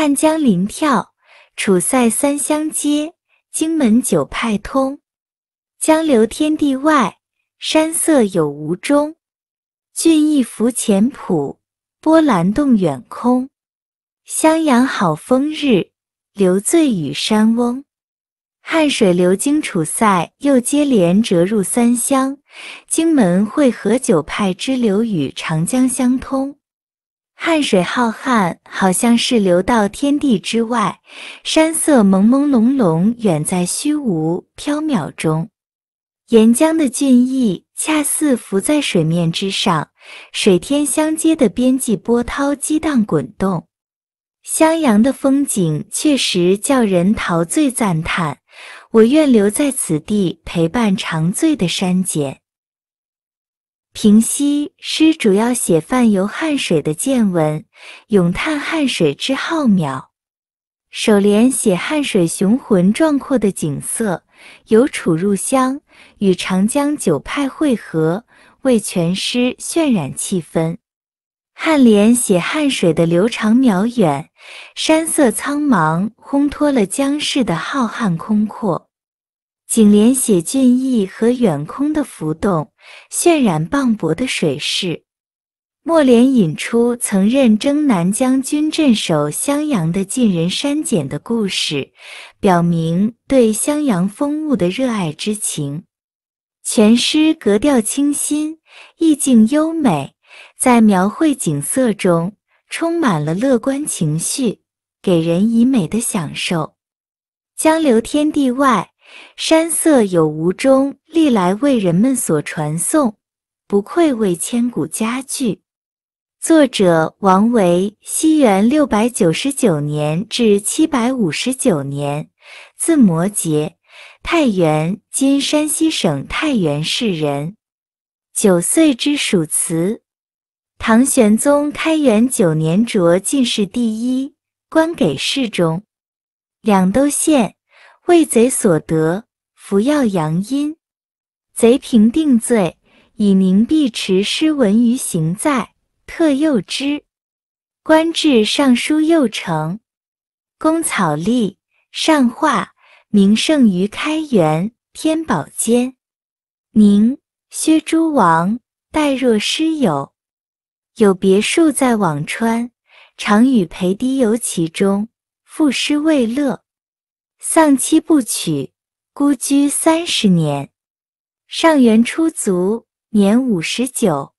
汉江临眺，楚塞三湘接，荆门九派通。江流天地外，山色有无中。郡邑浮前浦，波澜动远空。襄阳好风日，留醉与山翁。汉水流经楚塞，又接连折入三湘，荆门会合九派支流，与长江相通。汉水浩瀚，好像是流到天地之外；山色朦朦胧胧，远在虚无缥缈中。沿江的俊逸，恰似浮在水面之上，水天相接的边际，波涛激荡滚动。襄阳的风景确实叫人陶醉赞叹，我愿留在此地，陪伴长醉的山间。平西诗主要写泛游汉水的见闻，咏叹汉水之浩渺。首联写汉水雄浑壮阔的景色，由楚入湘，与长江九派汇合，为全诗渲染气氛。颔联写汉水的流长渺远，山色苍茫，烘托了江氏的浩瀚空阔。景联写俊逸和远空的浮动，渲染磅礴的水势；墨联引出曾任征南将军、镇守襄阳的晋人山简的故事，表明对襄阳风物的热爱之情。全诗格调清新，意境优美，在描绘景色中充满了乐观情绪，给人以美的享受。江流天地外。山色有无中，历来为人们所传颂，不愧为千古佳句。作者王维，西元六百九十九年至七百五十九年，字摩诘，太原（今山西省太原市）人。九岁知属词，唐玄宗开元九年着进士第一，官给事中，两都县。为贼所得，服药阳阴。贼平，定罪，以宁碧池诗闻于行在，特诱之。官至尚书右丞。公草隶，善画，名胜于开元、天宝间。宁薛诸王待若师友，有别墅在辋川，常与裴迪游其中，赋诗为乐。丧妻不娶，孤居三十年。上元出卒，年五十九。